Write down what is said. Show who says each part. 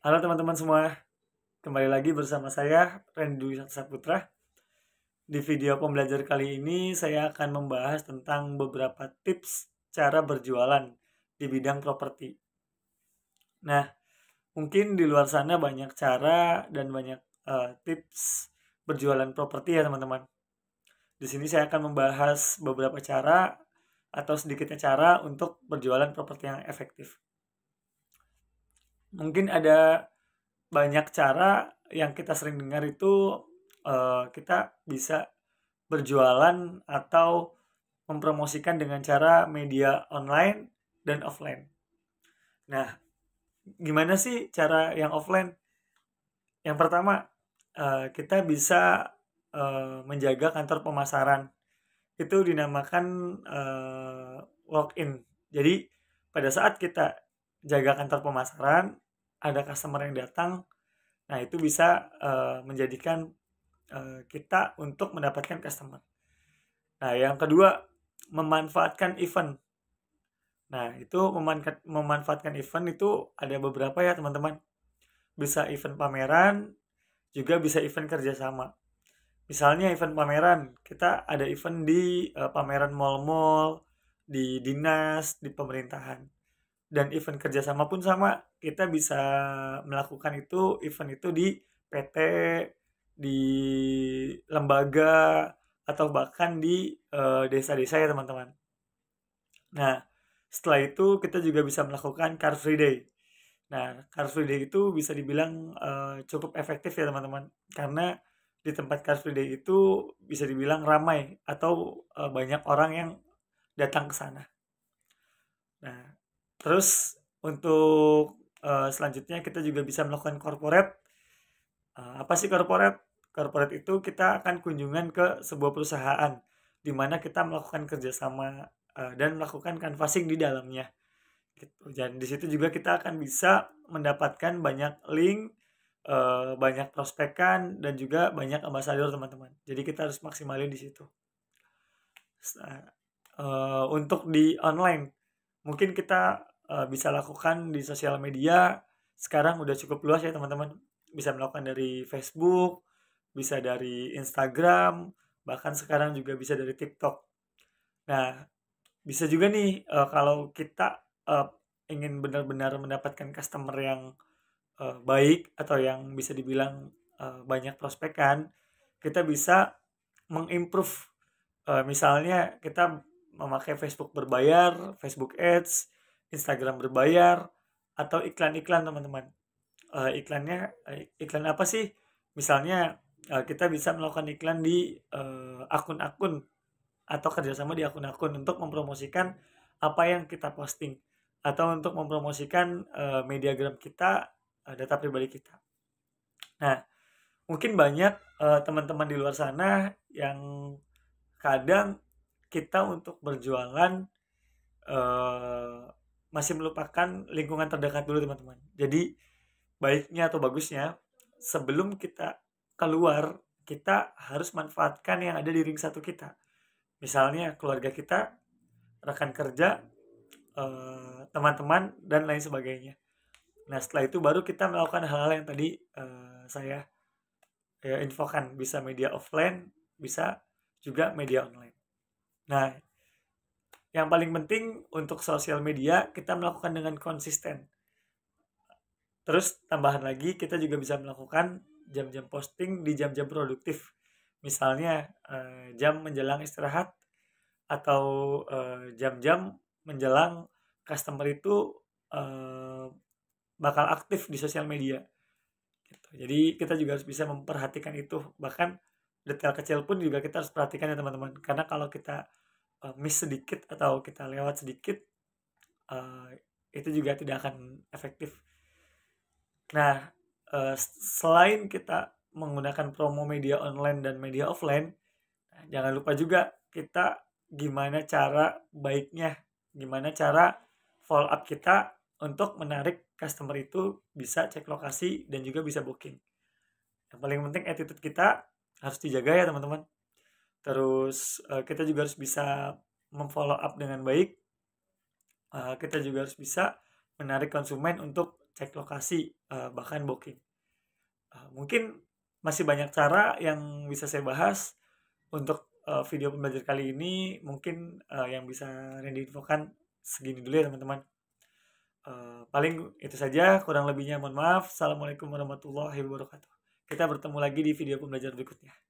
Speaker 1: Halo teman-teman semua, kembali lagi bersama saya Rendu Saputra. Di video pembelajar kali ini saya akan membahas tentang beberapa tips cara berjualan di bidang properti. Nah, mungkin di luar sana banyak cara dan banyak uh, tips berjualan properti ya teman-teman. Di sini saya akan membahas beberapa cara atau sedikitnya cara untuk berjualan properti yang efektif mungkin ada banyak cara yang kita sering dengar itu uh, kita bisa berjualan atau mempromosikan dengan cara media online dan offline. Nah, gimana sih cara yang offline? Yang pertama, eh, kita bisa eh, menjaga kantor pemasaran. Itu dinamakan walk-in. Jadi, pada saat kita jaga kantor pemasaran ada customer yang datang nah itu bisa uh, menjadikan uh, kita untuk mendapatkan customer nah yang kedua memanfaatkan event nah itu memanfaatkan event itu ada beberapa ya teman-teman bisa event pameran juga bisa event kerjasama misalnya event pameran kita ada event di uh, pameran mall-mall di dinas di pemerintahan dan event kerjasama pun sama kita bisa melakukan itu event itu di PT di lembaga atau bahkan di eh, desa-desa uh, ya teman-teman nah setelah itu kita juga bisa melakukan car free day nah car free day itu bisa dibilang uh, cukup efektif ya teman-teman karena di tempat car free day itu bisa dibilang ramai atau uh, banyak orang yang datang ke sana nah Terus untuk uh, selanjutnya kita juga bisa melakukan corporate. Uh, apa sih corporate? Corporate itu kita akan kunjungan ke sebuah perusahaan di mana kita melakukan kerjasama uh, dan melakukan canvassing di dalamnya. Gitu. Dan di situ juga kita akan bisa mendapatkan banyak link, uh, banyak prospekan dan juga banyak ambasador teman-teman. Jadi kita harus maksimalin di situ. Uh, untuk di online mungkin kita Eh, bisa lakukan di sosial media sekarang udah cukup luas ya teman-teman bisa melakukan dari Facebook bisa dari Instagram bahkan sekarang juga bisa dari TikTok nah bisa juga nih uh, kalau kita uh, ingin benar-benar mendapatkan customer yang uh, baik atau yang bisa dibilang uh, banyak prospekan kita bisa mengimprove uh, misalnya kita memakai Facebook berbayar, Facebook Ads, Instagram berbayar atau iklan-iklan teman-teman uh, iklannya uh, iklan apa sih misalnya uh, kita bisa melakukan iklan di akun-akun uh, atau kerjasama di akun-akun untuk mempromosikan apa yang kita posting atau untuk mempromosikan uh, mediagram kita uh, data pribadi kita nah mungkin banyak teman-teman uh, di luar sana yang kadang kita untuk berjualan uh, masih melupakan lingkungan terdekat dulu teman-teman jadi baiknya atau bagusnya sebelum kita keluar kita harus manfaatkan yang ada di ring satu kita misalnya keluarga kita rekan kerja eh, teman-teman dan lain sebagainya nah setelah itu baru kita melakukan hal-hal yang tadi eh, saya eh, infokan bisa media offline bisa juga media online nah yang paling penting untuk sosial media kita melakukan dengan konsisten. Terus tambahan lagi kita juga bisa melakukan jam-jam posting di jam-jam produktif. Misalnya eh, jam menjelang istirahat atau eh, jam-jam menjelang customer itu eh, bakal aktif di sosial media. Gitu. Jadi kita juga harus bisa memperhatikan itu bahkan detail kecil pun juga kita harus perhatikan ya teman-teman karena kalau kita uh, miss sedikit atau kita lewat sedikit uh, itu juga tidak akan efektif. Nah, uh, selain kita menggunakan promo media online dan media offline, nah, jangan lupa juga kita gimana cara baiknya, gimana cara follow up kita untuk menarik customer itu bisa cek lokasi dan juga bisa booking. Yang paling penting attitude kita harus dijaga ya teman-teman terus uh, kita juga harus bisa memfollow up dengan baik uh, kita juga harus bisa menarik konsumen untuk cek lokasi uh, bahkan booking uh, mungkin masih banyak cara yang bisa saya bahas untuk video pembelajar kali ini mungkin uh, yang bisa Randy infokan segini dulu ya teman-teman uh, paling itu saja kurang lebihnya mohon maaf assalamualaikum warahmatullahi wabarakatuh kita bertemu lagi di video pembelajar berikutnya